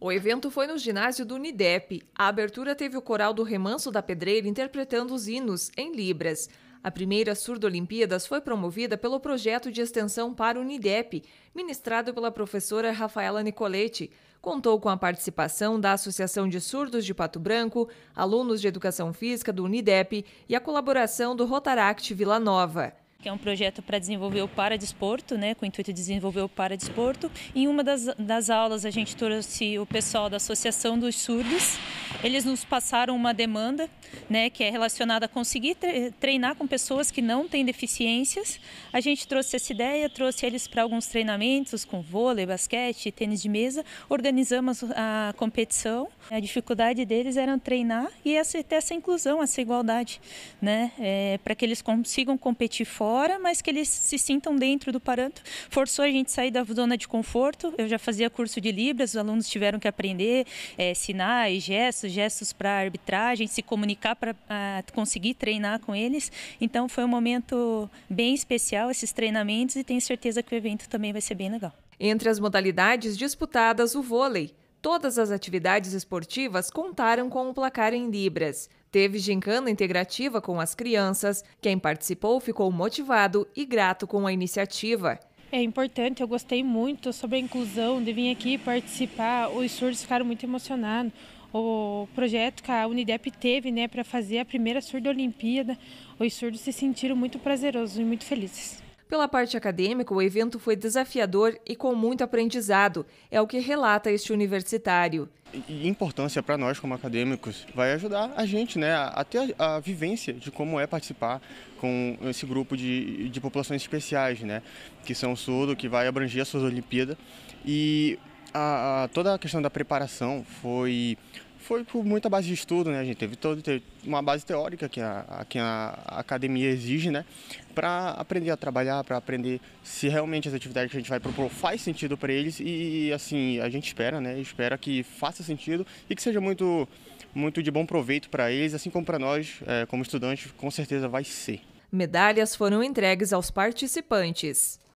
O evento foi no ginásio do Unidep. A abertura teve o coral do Remanso da Pedreira interpretando os hinos em libras. A primeira Surdo Olimpíadas foi promovida pelo projeto de extensão para o Unidep, ministrado pela professora Rafaela Nicoletti. Contou com a participação da Associação de Surdos de Pato Branco, alunos de educação física do Unidep e a colaboração do Rotaract Vila Nova que é um projeto para desenvolver o paradesporto, né, com o intuito de desenvolver o paradesporto. Em uma das, das aulas a gente trouxe o pessoal da Associação dos Surdos, eles nos passaram uma demanda, né, que é relacionada a conseguir treinar com pessoas que não têm deficiências. A gente trouxe essa ideia, trouxe eles para alguns treinamentos com vôlei, basquete, tênis de mesa. Organizamos a competição. A dificuldade deles era treinar e essa, ter essa inclusão, essa igualdade, né, é, para que eles consigam competir fora, mas que eles se sintam dentro do parâmetro. Forçou a gente sair da zona de conforto. Eu já fazia curso de libras, os alunos tiveram que aprender é, sinais, gestos diversos gestos para a arbitragem, se comunicar para uh, ah, conseguir treinar com eles. Então foi um momento bem especial esses treinamentos e tenho certeza que o evento também vai ser bem legal. Entre as modalidades disputadas, o vôlei. Todas as atividades esportivas contaram com o um placar em libras. Teve gincana integrativa com as crianças. Quem participou ficou motivado e grato com a iniciativa. É importante, eu gostei muito sobre a inclusão, de vir aqui participar. Os surdos ficaram muito emocionados o projeto que a Unidep teve né, para fazer a primeira surda Olimpíada, os surdos se sentiram muito prazerosos e muito felizes. Pela parte acadêmica, o evento foi desafiador e com muito aprendizado, é o que relata este universitário. E importância para nós como acadêmicos vai ajudar a gente né, a ter a, vivência de como é participar com esse grupo de, de populações especiais, né, que são surdo, que vai abranger a sua Olimpíada. E a, a, toda a questão da preparação foi foi por muita base de estudo, né? A gente teve toda uma base teórica que a, que a academia exige, né? Para aprender a trabalhar, para aprender se realmente as atividades que a gente vai propor faz sentido para eles e, assim, a gente espera, né? Espera que faça sentido e que seja muito, muito de bom proveito para eles, assim como para nós, é, como estudantes, com certeza vai ser. Medalhas foram entregues aos participantes.